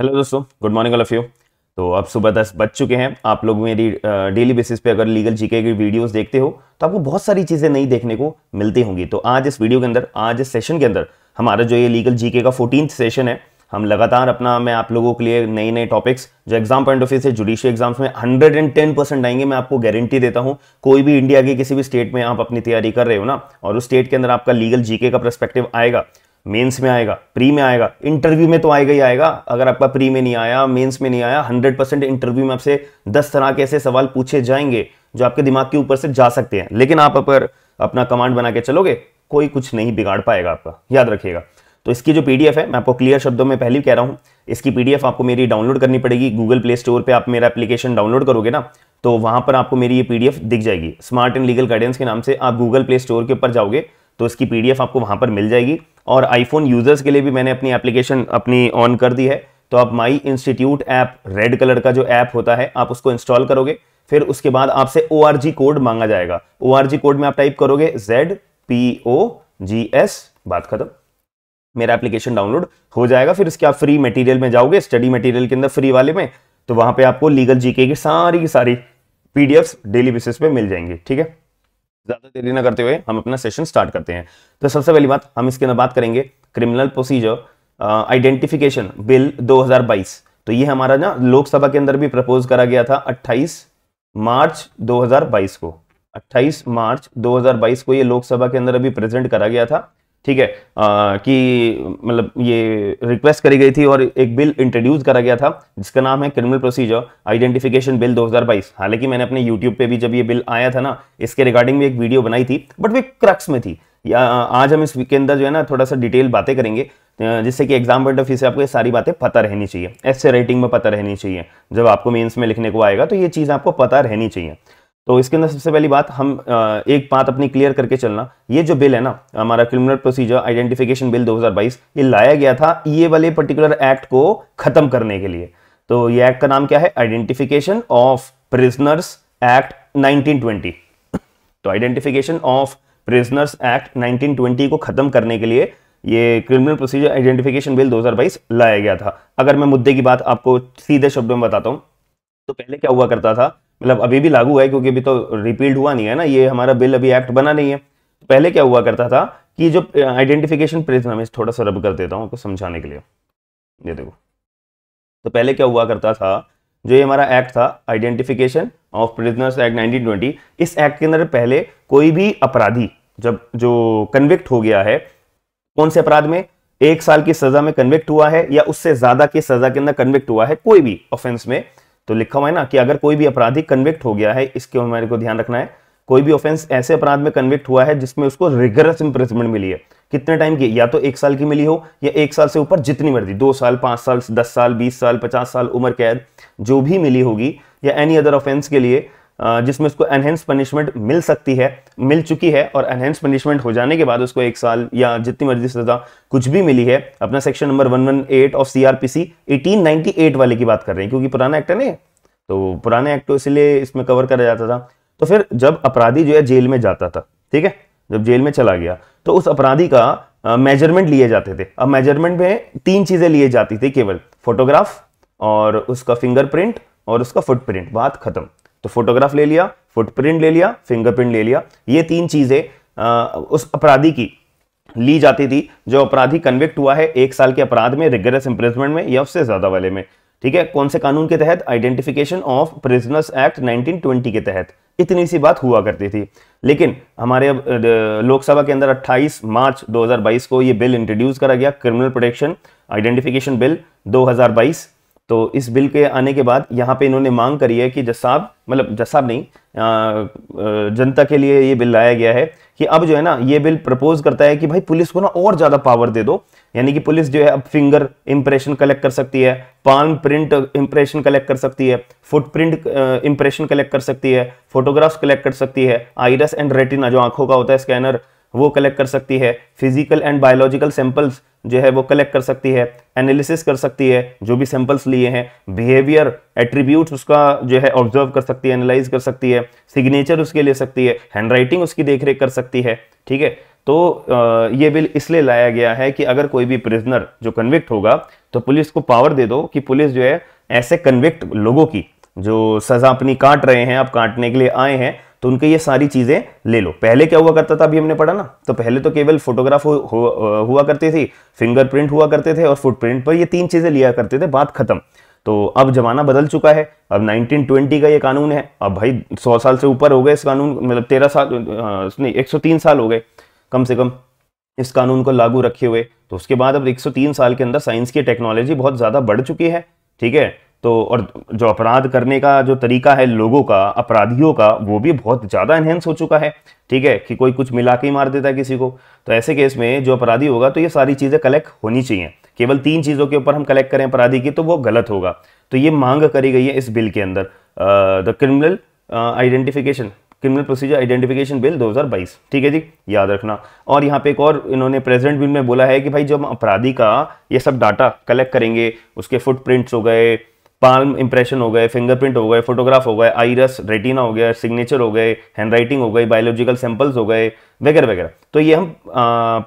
hello दोस्तों good morning all of you तो अब सुबह दस बज चुके हैं आप लोग मेरी डेली बेसिस पे अगर लीगल जीके की वीडियोस देखते हो तो आपको बहुत सारी चीज़ें नई देखने को मिलती होंगी तो आज इस वीडियो के अंदर आज इस सेशन के अंदर हमारा जो ये लीगल जीके का फोर्टीन सेशन है हम लगातार अपना मैं आप लोगों के लिए नए नए टॉपिक्स जो एग्जाम पॉइंट ऑफ व्यू से जुडिशियल एग्जाम्स में टेन परसेंट आएंगे मैं आपको गारंटी देता हूं कोई भी इंडिया के किसी भी स्टेट में आप अपनी तैयारी कर रहे हो ना और उस स्टेट के अंदर आपका लीगल जीके का परस्पेक्टिव आएगा मेंस में आएगा प्री में आएगा इंटरव्यू में तो आएगा ही आएगा अगर आपका प्री में नहीं आया मेंस में नहीं आया 100 परसेंट इंटरव्यू में आपसे 10 तरह के ऐसे सवाल पूछे जाएंगे जो आपके दिमाग के ऊपर से जा सकते हैं लेकिन आप अगर अपना कमांड बना के चलोगे कोई कुछ नहीं बिगाड़ पाएगा आपका याद रखिएगा तो इसकी जो पीडीएफ है मैं आपको क्लियर शब्दों में पहले कह रहा हूँ इसकी पीडीएफ आपको मेरी डाउनलोड करनी पड़ेगी गूगल प्ले स्टोर पर आप मेरा एप्लीकेशन डाउनलोड करोगे ना तो वहाँ पर आपको मेरी ये पीडीएफ दिख जाएगी स्मार्ट एंड लीगल गाइडेंस के नाम से आप गूगल प्ले स्टोर के ऊपर जाओगे तो इसकी पीडीएफ आपको वहाँ पर मिल जाएगी और आईफोन यूज़र्स के लिए भी मैंने अपनी एप्लीकेशन अपनी ऑन कर दी है तो आप my institute app red colour का जो ऐप होता है आप उसको इंस्टॉल करोगे फिर उसके बाद आपसे ओ कोड मांगा जाएगा ओ कोड में आप टाइप करोगे Z P O G S बात खत्म मेरा एप्लीकेशन डाउनलोड हो जाएगा फिर इसके आप फ्री मटेरियल में जाओगे स्टडी मटेरियल के अंदर फ्री वाले में तो वहां पे आपको लीगल जीके की सारी की सारी पीडीएफ्स डेली बेसिस पे मिल जाएंगे ठीक है ज़्यादा देरी ना करते हुए हम अपना सेशन स्टार्ट करते हैं तो सबसे पहली बात हम इसके अंदर बात करेंगे क्रिमिनल प्रोसीजर आइडेंटिफिकेशन बिल 2022 तो ये हमारा ना लोकसभा के अंदर भी प्रपोज करा गया था 28 मार्च 2022 को 28 मार्च 2022 को ये लोकसभा के अंदर अभी प्रेजेंट करा गया था ठीक है कि मतलब ये रिक्वेस्ट करी गई थी और एक बिल इंट्रोड्यूस करा गया था जिसका नाम है क्रिमिनल प्रोसीजर आइडेंटिफिकेशन बिल 2022 हालांकि मैंने अपने यूट्यूब पे भी जब ये बिल आया था ना इसके रिगार्डिंग भी एक वीडियो बनाई थी बट वे क्रक्स में थी आज हम इस के अंदर जो है ना थोड़ा सा डिटेल बातें करेंगे जिससे कि एग्जाम पॉइंट ऑफ व्यू से आपको ये सारी बातें पता रहनी चाहिए ऐसे राइटिंग में पता रहनी चाहिए जब आपको मेन्स में लिखने को आएगा तो ये चीज़ आपको पता रहनी चाहिए तो इसके अंदर सबसे पहली बात हम एक बात अपनी क्लियर करके चलना ये जो बिल है ना हमारा क्रिमिनल प्रोसीजर आइडेंटिफिकेशन बिल 2022 ये लाया गया था ये वाले पर्टिकुलर एक्ट को खत्म करने के लिए तो ये एक्ट का नाम क्या है आइडेंटिफिकेशन ऑफ प्रिजनर्स एक्ट 1920 तो identification of prisoners act nineteen को खत्म करने के लिए ये क्रिमिनल प्रोसीजर आइडेंटिफिकेशन बिल दो लाया गया था अगर मैं मुद्दे की बात आपको सीधे शब्दों में बताता हूँ तो पहले क्या हुआ करता था मतलब अभी भी लागू है क्योंकि अभी तो रिपील्ड हुआ नहीं है ना ये हमारा बिल अभी एक्ट बना नहीं है पहले क्या हुआ करता था कि जो आइडेंटिफिकेशन प्रिज्म मैं थोड़ा सा रब कर देता हूँ आपको समझाने के लिए ये देखो तो पहले क्या हुआ करता था जो ये हमारा एक्ट था आइडेंटिफिकेशन ऑफ प्रिजनर्स एक्ट 1920 इस एक्ट के अंदर पहले कोई भी अपराधी जब जो कन्विक्ट हो गया है कौन से अपराध में एक साल की सजा में कन्विक्ट हुआ है या उससे ज्यादा की सजा के अंदर कन्विक्ट हुआ है कोई भी ऑफेंस में तो लिखा हुआ है ना कि अगर कोई भी अपराधी कन्विक्ट हो गया है इसके हमारे को ध्यान रखना है कोई भी ऑफेंस ऐसे अपराध में कन्विक्ट हुआ है जिसमें उसको रिगरस इंप्रेसमेंट मिली है कितने टाइम की या तो एक साल की मिली हो या एक साल से ऊपर जितनी मर्जी दो साल पांच साल दस साल बीस साल पचास साल उम्र कैद जो भी मिली होगी या एनी अदर ऑफेंस के लिए जिसमें उसको एनहेंस पनिशमेंट मिल सकती है मिल चुकी है और एनहेंस पनिशमेंट हो जाने के बाद उसको एक साल या जितनी मर्जी सजा कुछ भी मिली है अपना सेक्शन नंबर 118 ऑफ सीआरपीसी 1898 वाले की बात कर रहे हैं क्योंकि पुराना एक्ट है ना तो पुराने एक्ट इसलिए इसमें कवर करा जाता था तो फिर जब अपराधी जो है जेल में जाता था ठीक है जब जेल में चला गया तो उस अपराधी का मेजरमेंट लिए जाते थे अब मेजरमेंट में तीन चीज़ें लिए जाती थी केवल फोटोग्राफ और उसका फिंगरप्रिंट और उसका फुटप्रिंट बात खत्म तो फोटोग्राफ ले लिया फुटप्रिंट ले लिया फिंगरप्रिंट ले लिया ये तीन चीज़ें उस अपराधी की ली जाती थी जो अपराधी कन्विक्ट हुआ है एक साल के अपराध में रिगरस इंप्रेसमेंट में या उससे ज़्यादा वाले में ठीक है कौन से कानून के तहत आइडेंटिफिकेशन ऑफ प्रिजनर्स एक्ट 1920 के तहत इतनी सी बात हुआ करती थी लेकिन हमारे अब लोकसभा के अंदर 28 मार्च 2022 को ये बिल इंट्रोड्यूस करा गया क्रिमिनल प्रोटेक्शन आइडेंटिफिकेशन बिल 2022 तो इस बिल के आने के बाद यहाँ पे इन्होंने मांग करी है कि जसाब मतलब जसाब नहीं जनता के लिए ये बिल लाया गया है कि अब जो है ना ये बिल प्रपोज करता है कि भाई पुलिस को ना और ज़्यादा पावर दे दो यानी कि पुलिस जो है अब फिंगर इंप्रेशन कलेक्ट कर सकती है पान प्रिंट इंप्रेशन कलेक्ट कर सकती है फुटप्रिंट इंप्रेशन कलेक्ट कर सकती है फोटोग्राफ्स कलेक्ट कर सकती है आइरस एंड रेटिना जो आंखों का होता है स्कैनर वो कलेक्ट कर सकती है फिजिकल एंड बायोलॉजिकल सैंपल्स जो है वो कलेक्ट कर सकती है एनालिसिस कर सकती है जो भी सैंपल्स लिए हैं बिहेवियर एट्रीब्यूट उसका जो है ऑब्जर्व कर सकती है एनालाइज कर सकती है सिग्नेचर उसके ले सकती है हैंड राइटिंग उसकी देख कर सकती है ठीक है तो ये बिल इसलिए लाया गया है कि अगर कोई भी प्रिजनर जो कन्विक्ट होगा तो पुलिस को पावर दे दो कि पुलिस जो है ऐसे कन्विक्ट लोगों की जो सज़ा अपनी काट रहे हैं आप काटने के लिए आए हैं तो उनके ये सारी चीज़ें ले लो पहले क्या हुआ करता था अभी हमने पढ़ा ना तो पहले तो केवल फोटोग्राफ हु, हु, हुआ करती थी फिंगरप्रिंट हुआ करते थे और फुटप्रिंट पर ये तीन चीज़ें लिया करते थे बात खत्म तो अब ज़माना बदल चुका है अब 1920 का ये कानून है अब भाई 100 साल से ऊपर हो गए इस कानून मतलब तेरह साल नहीं 103 साल हो गए कम से कम इस कानून को लागू रखे हुए तो उसके बाद अब 103 साल के अंदर साइंस की टेक्नोलॉजी बहुत ज़्यादा बढ़ चुकी है ठीक है तो और जो अपराध करने का जो तरीका है लोगों का अपराधियों का वो भी बहुत ज़्यादा इन्हेंस हो चुका है ठीक है कि कोई कुछ मिला के ही मार देता है किसी को तो ऐसे केस में जो अपराधी होगा तो ये सारी चीज़ें कलेक्ट होनी चाहिए केवल तीन चीज़ों के ऊपर हम कलेक्ट करें अपराधी की तो वो गलत होगा तो ये मांग करी गई है इस बिल के अंदर the criminal identification criminal procedure identification bill 2022 ठीक है जी याद रखना और यहाँ पे एक और इन्होंने प्रेजेंट बिल में बोला है कि भाई जब अपराधी का ये सब डाटा कलेक्ट करेंगे उसके फुटप्रिंट्स हो गए पाल्म इंप्रेशन हो गए फिंगरप्रिंट हो गए फोटोग्राफ हो गए आईरस रेटिना हो गया सिग्नेचर हो गए हैंड राइटिंग हो गई बायोलॉजिकल सैंपल्स हो गए वगैरह वगैरह तो ये हम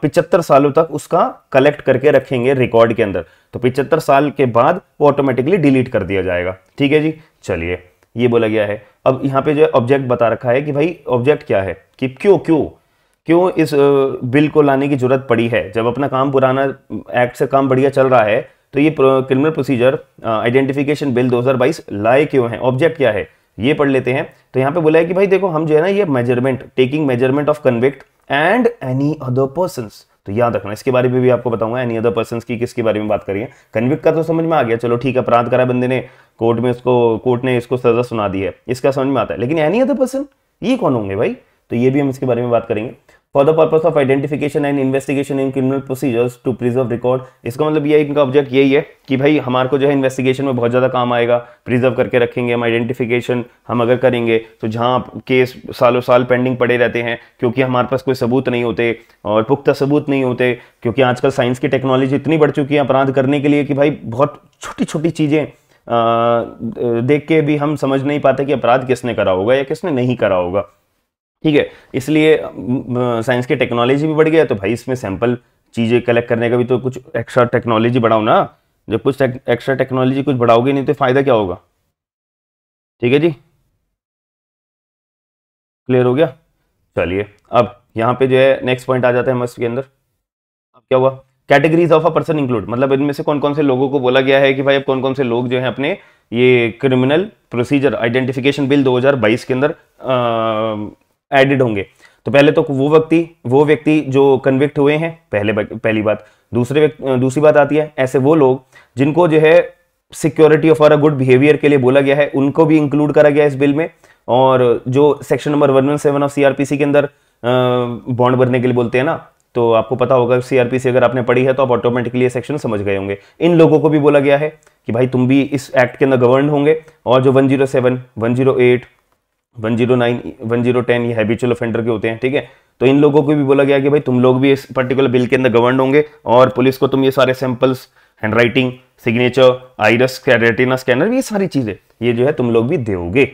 पिचहत्तर सालों तक उसका कलेक्ट करके रखेंगे रिकॉर्ड के अंदर तो पिचहत्तर साल के बाद वो ऑटोमेटिकली डिलीट कर दिया जाएगा ठीक है जी चलिए ये बोला गया है अब यहाँ पे जो है ऑब्जेक्ट बता रखा है कि भाई ऑब्जेक्ट क्या है कि क्यों क्यों क्यों इस बिल को लाने की जरूरत पड़ी है जब अपना काम पुराना एक्ट से काम बढ़िया चल रहा है तो ये क्रिमिनल प्रोसीजर आइडेंटिफिकेशन बिल 2022 लाए क्यों है ऑब्जेक्ट क्या है ये पढ़ लेते हैं तो यहाँ पे बोला है कि भाई देखो हम जो है ना ये measurement taking measurement of convict and any other person तो याद रखना इसके बारे में भी, भी आपको बताऊंगा एनी अदर पर्सन की किसके बारे में बात करिए कन्विक्ट का तो समझ में आ गया चलो ठीक है अपराध करा बंदे ने कोर्ट में उसको कोर्ट ने इसको सजा सुना दी है इसका समझ में आता है लेकिन एनी अदर पर्सन ये कौन होंगे भाई तो ये भी हम इसके बारे में बात करेंगे for the purpose of identification and investigation in criminal procedures to preserve record इसका मतलब ये इनका ऑब्जेक्ट यही है कि भाई हमारे को जो है इन्वेस्टिगेशन में बहुत ज़्यादा काम आएगा प्रिजर्व करके रखेंगे हम आइडेंटिफिकेशन हम अगर करेंगे तो जहाँ केस सालों साल पेंडिंग पड़े रहते हैं क्योंकि हमारे पास कोई सबूत नहीं होते और पुख्ता सबूत नहीं होते क्योंकि आजकल साइंस की टेक्नोलॉजी इतनी बढ़ चुकी है अपराध करने के लिए कि भाई बहुत छोटी छोटी चीज़ें देख के भी हम समझ नहीं पाते कि अपराध किसने करा होगा या किसने नहीं करा होगा ठीक है इसलिए साइंस की टेक्नोलॉजी भी बढ़ गया तो भाई इसमें सैंपल चीज़ें कलेक्ट करने का भी तो कुछ एक्स्ट्रा टेक्नोलॉजी बढ़ाओ ना जब कुछ एक्स्ट्रा टेक्नोलॉजी कुछ बढ़ाओगे नहीं तो फ़ायदा क्या होगा ठीक है जी क्लियर हो गया चलिए अब यहाँ पे जो है नेक्स्ट पॉइंट आ जाता है मस्ट के अंदर अब क्या हुआ categories of a person include मतलब इनमें से कौन कौन से लोगों को बोला गया है कि भाई अब कौन कौन से लोग जो है अपने ये क्रिमिनल प्रोसीजर आइडेंटिफिकेशन बिल 2022 के अंदर एडिड होंगे तो पहले तो वो व्यक्ति वो व्यक्ति जो कन्विक्ट हुए हैं पहले पहली बात दूसरे दूसरी बात आती है ऐसे वो लोग जिनको जो है security of a good behaviour के लिए बोला गया है उनको भी इंक्लूड करा गया है इस बिल में और जो section number one one seven of CrPC के अंदर बॉन्ड भरने के लिए बोलते हैं ना तो आपको पता होगा सीआरपीसी अगर आपने पढ़ी है तो आप ऑटोमेटिकली ये सेक्शन समझ गए होंगे इन लोगों को भी बोला गया है कि भाई तुम भी इस एक्ट के अंदर गवर्न होंगे और जो 107, 108, one zero nine one zero ten ये हैबिचुअल ऑफेंडर के होते हैं ठीक है तो इन लोगों को भी बोला गया कि भाई तुम लोग भी इस पर्टिकुलर बिल के अंदर गवर्न होंगे और पुलिस को तुम ये सारे samples handwriting signature iris retina scanner ये सारी चीज़ें ये जो है तुम लोग भी दोगे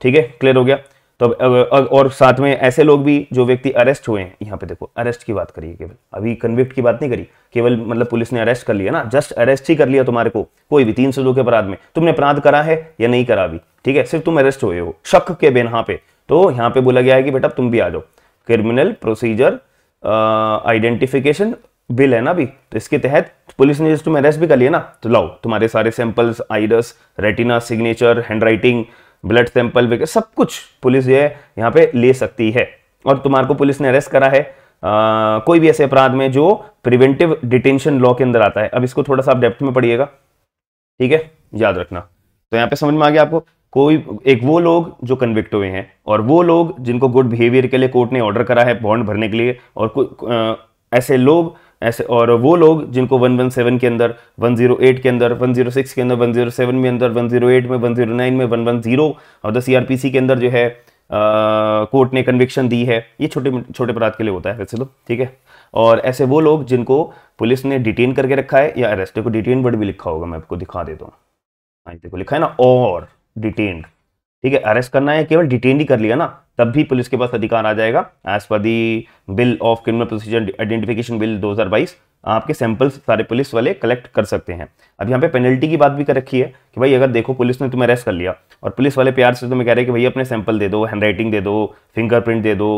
ठीक है क्लियर हो गया तो अब और साथ में ऐसे लोग भी जो व्यक्ति अरेस्ट हुए हैं यहाँ पे देखो अरेस्ट की बात करिए केवल अभी कन्विक्ट की बात नहीं करी केवल मतलब पुलिस ने अरेस्ट कर लिया ना जस्ट अरेस्ट ही कर लिया तुम्हारे को कोई भी तीन सौ दो के अपराध में तुमने अपराध करा है या नहीं करा अभी ठीक है सिर्फ तुम अरेस्ट हुए हो शक के यहाँ पे तो यहाँ पे बोला गया है कि बेटा तुम भी आ जाओ क्रिमिनल प्रोसीजर आइडेंटिफिकेशन बिल है ना अभी तो इसके तहत पुलिस ने तुम्हें अरेस्ट भी कर लिया ना तो लाओ तुम्हारे सारे samples iris retina signature handwriting blood sample वगैरह सब कुछ पुलिस ये यहाँ पे ले सकती है और तुम्हारे को पुलिस ने अरेस्ट करा है आ, कोई भी ऐसे अपराध में जो प्रिवेंटिव डिटेंशन लॉ के अंदर आता है अब इसको थोड़ा सा आप डेप्थ में पढ़िएगा ठीक है याद रखना तो यहाँ पे समझ में आ गया आपको कोई एक वो लोग जो कन्विक्ट हुए हैं और वो लोग जिनको गुड बिहेवियर के लिए कोर्ट ने ऑर्डर करा है बॉन्ड भरने के लिए और कोई ऐसे लोग ऐसे और वो लोग जिनको 117 के अंदर 108 के अंदर 106 के अंदर 107 में अंदर 108 में 109 में 110 और द सीआरपीसी के अंदर जो है कोर्ट ने कन्विक्शन दी है ये छोटे छोटे अपराध के लिए होता है वैसे तो ठीक है और ऐसे वो लोग जिनको पुलिस ने डिटेन करके रखा है या अरेस्ट को डिटेन वर्ड भी लिखा होगा मैं आपको दिखा देता हूँ हाँ, देखो लिखा है ना और डिटेन्ड ठीक है अरेस्ट करना है केवल डिटेन ही कर लिया ना तब भी पुलिस के पास अधिकार आ जाएगा as per the bill of criminal procedure identification bill दो आपके सैंपल्स सारे पुलिस वाले कलेक्ट कर सकते हैं अब यहाँ पे पेनल्टी की बात भी कर रखी है कि भाई अगर देखो पुलिस ने तुम्हें अरेस्ट कर लिया और पुलिस वाले प्यार से तुम्हें कह रहे हैं कि भाई अपने सैंपल दे दो हैंडराइटिंग दे दो फिंगरप्रिंट दे दो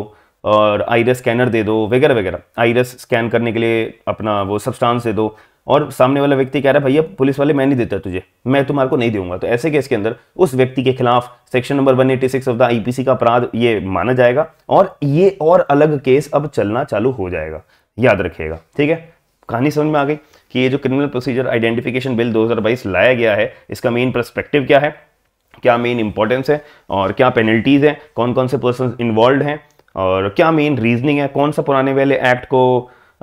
और आईरस स्कैनर दे दो वगैरह वगैरह आईरस स्कैन करने के लिए अपना वो सबस्टांस दे दो और सामने वाला व्यक्ति कह रहा है भैया पुलिस वाले मैं नहीं देता तुझे मैं तुम्हारे को नहीं दूंगा तो ऐसे केस के अंदर उस व्यक्ति के खिलाफ section number 186 of the IPC का अपराध ये माना जाएगा और ये और अलग केस अब चलना चालू हो जाएगा याद रखिएगा ठीक है कहानी समझ में आ गई कि ये जो क्रिमिनल प्रोसीजर आइडेंटिफिकेशन बिल दो लाया गया है इसका मेन परस्पेक्टिव क्या है क्या मेन इंपॉर्टेंस है और क्या पेनल्टीज है कौन कौन से पर्सन इन्वॉल्व हैं और क्या मेन रीजनिंग है कौन सा पुराने वाले एक्ट को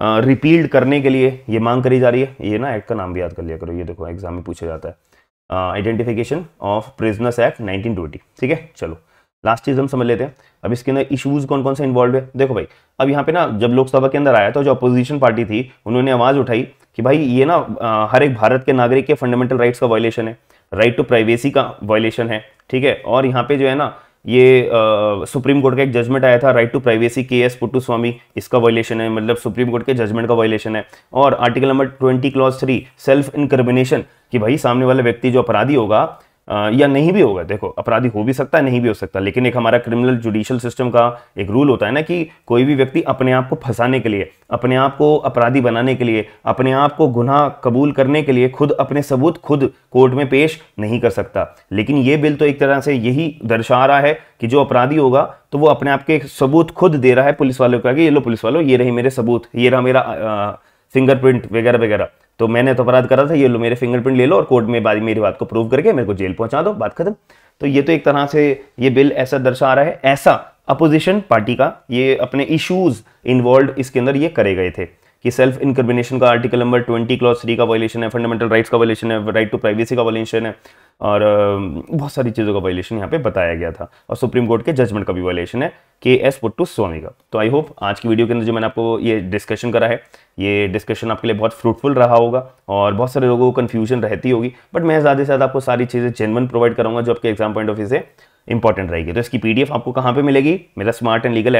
रिपील्ड करने के लिए ये मांग करी जा रही है ये ना एक्ट का नाम भी याद कर लिया करो ये देखो एग्जाम में पूछा जाता है identification of prisoners act twenty ठीक है चलो लास्ट चीज हम समझ लेते हैं अब इसके अंदर इश्यूज कौन कौन से इन्वॉल्व है देखो भाई अब यहाँ पे ना जब लोकसभा के अंदर आया तो जो अपोजिशन पार्टी थी उन्होंने आवाज उठाई कि भाई ये ना हर एक भारत के नागरिक के फंडामेंटल राइट्स का वायलेशन है राइट टू प्राइवेसी का वायलेशन है ठीक है और यहाँ पे जो है ना ये आ, सुप्रीम कोर्ट का एक जजमेंट आया था right to privacy K S Puttaswamy इसका वायलेशन है मतलब सुप्रीम कोर्ट के जजमेंट का वायलेशन है और article number twenty clause three self incrimination कि भाई सामने वाला व्यक्ति जो अपराधी होगा या नहीं भी होगा देखो अपराधी हो भी सकता है नहीं भी हो सकता लेकिन एक हमारा क्रिमिनल जुडिशियल सिस्टम का एक रूल होता है ना कि कोई भी व्यक्ति अपने आप को फंसाने के लिए अपने आप को अपराधी बनाने के लिए अपने आप को गुनाह कबूल करने के लिए खुद अपने सबूत खुद कोर्ट में पेश नहीं कर सकता लेकिन ये बिल तो एक तरह से यही दर्शा रहा है कि जो अपराधी होगा तो वो अपने आप के सबूत खुद दे रहा है पुलिस वालों को आगे ये लो पुलिस वालों ये रहे मेरे सबूत ये रहा मेरा फिंगरप्रिंट वगैरह वगैरह तो मैंने तो अपराध करा था ये लो मेरे फिंगरप्रिंट ले लो और कोर्ट में बाद मेरी बात को प्रूव करके मेरे को जेल पहुंचा दो बात खत्म तो ये तो एक तरह से ये बिल ऐसा दर्शा रहा है ऐसा अपोजिशन पार्टी का ये अपने इश्यूज इन्वॉल्व इसके अंदर ये करे गए थे कि सेल्फ इनक्रमिनेशन का article number twenty clause three का वायलेशन है फंडामेंटल राइट्स का वायलेशन है राइट टू प्राइवेसी का वायलेशन है और बहुत सारी चीज़ों का वायलेशन यहाँ पे बताया गया था और सुप्रीम कोर्ट के जजमेंट का भी वायलेशन है के एस पुट्टू स्वामी का तो आई होप आज की वीडियो के अंदर जो मैंने आपको ये डिस्कशन करा है ये डिस्कशन आपके लिए बहुत फ्रूटफुल रहा होगा और बहुत सारे लोगों को कन्फ्यूजन रहती होगी बट मैं ज़्यादा से ज़्यादा आपको सारी चीज़ें जेनवन प्रोवाइड कराऊंगा जो आपके एग्जाम पॉइंट ऑफ व्यू से इंपॉर्टेंट रहेगी तो इसकी पीडीएफ आपको कहाँ पे मिलेगी मेरा smart and legal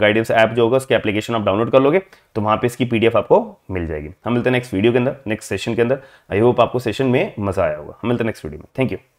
guidance app जो होगा उसके एप्लीकेशन आप डाउनलोड कर लोगे तो वहाँ पे इसकी पीडीएफ आपको मिल जाएगी हम मिलते हैं नेक्स्ट वीडियो के अंदर नेक्स्ट सेशन के अंदर आई होप आपको सेशन में मजा आया होगा हम मिलते हैं नेक्स्ट वीडियो में थैंक यू